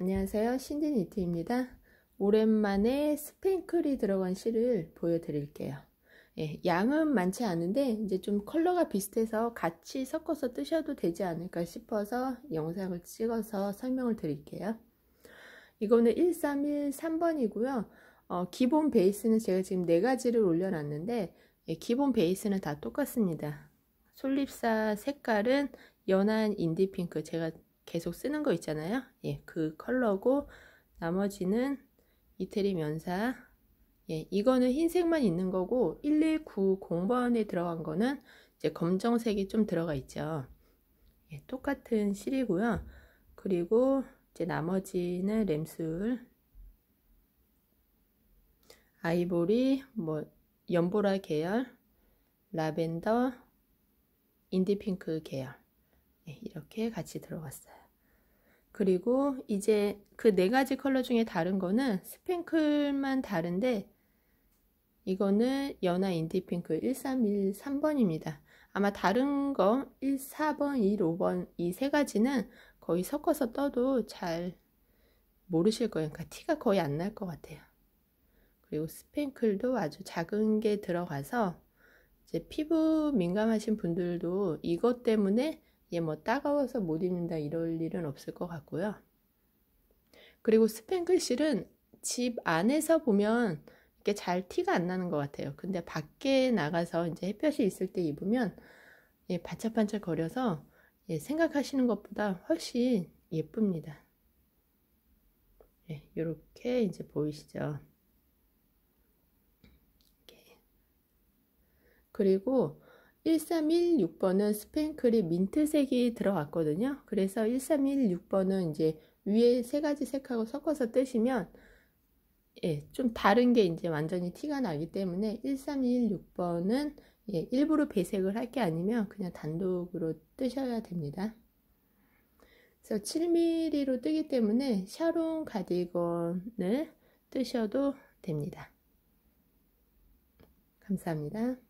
안녕하세요 신디니트입니다 오랜만에 스팽클이 들어간 실을 보여드릴게요 예, 양은 많지 않은데 이제 좀 컬러가 비슷해서 같이 섞어서 뜨셔도 되지 않을까 싶어서 영상을 찍어서 설명을 드릴게요 이거는 1313번이고요 어, 기본 베이스는 제가 지금 네가지를 올려놨는데 예, 기본 베이스는 다 똑같습니다 솔잎사 색깔은 연한 인디핑크 제가 계속 쓰는 거 있잖아요. 예, 그 컬러고 나머지는 이태리 면사 예, 이거는 흰색만 있는 거고 1190번에 들어간 거는 이제 검정색이 좀 들어가 있죠. 예, 똑같은 실이고요. 그리고 이제 나머지는 램술 아이보리 뭐 연보라 계열 라벤더 인디핑크 계열 네, 이렇게 같이 들어갔어요. 그리고 이제 그 네 가지 컬러 중에 다른 거는 스팽클만 다른데 이거는 연화 인디핑크 1313번입니다. 아마 다른 거 1, 4번, 1, 5번 이 세 가지는 거의 섞어서 떠도 잘 모르실 거예요. 그러니까 티가 거의 안 날 것 같아요. 그리고 스팽클도 아주 작은 게 들어가서 이제 피부 민감하신 분들도 이것 때문에 얘뭐 예, 따가워서 못 입는다 이럴 일은 없을 것 같고요. 그리고 스팽글실은 집 안에서 보면 이렇게 잘 티가 안 나는 것 같아요. 근데 밖에 나가서 이제 햇볕이 있을 때 입으면 예, 반짝반짝 거려서 예, 생각하시는 것보다 훨씬 예쁩니다. 예, 이렇게 이제 보이시죠? 이렇게. 그리고 1316번은 스팽클이 민트색이 들어갔거든요. 그래서 1316번은 이제 위에 세 가지 색하고 섞어서 뜨시면 예, 좀 다른 게 이제 완전히 티가 나기 때문에 1316번은 예, 일부러 배색을 할 게 아니면 그냥 단독으로 뜨셔야 됩니다. 그래서 7mm로 뜨기 때문에 샤론 가디건을 뜨셔도 됩니다. 감사합니다.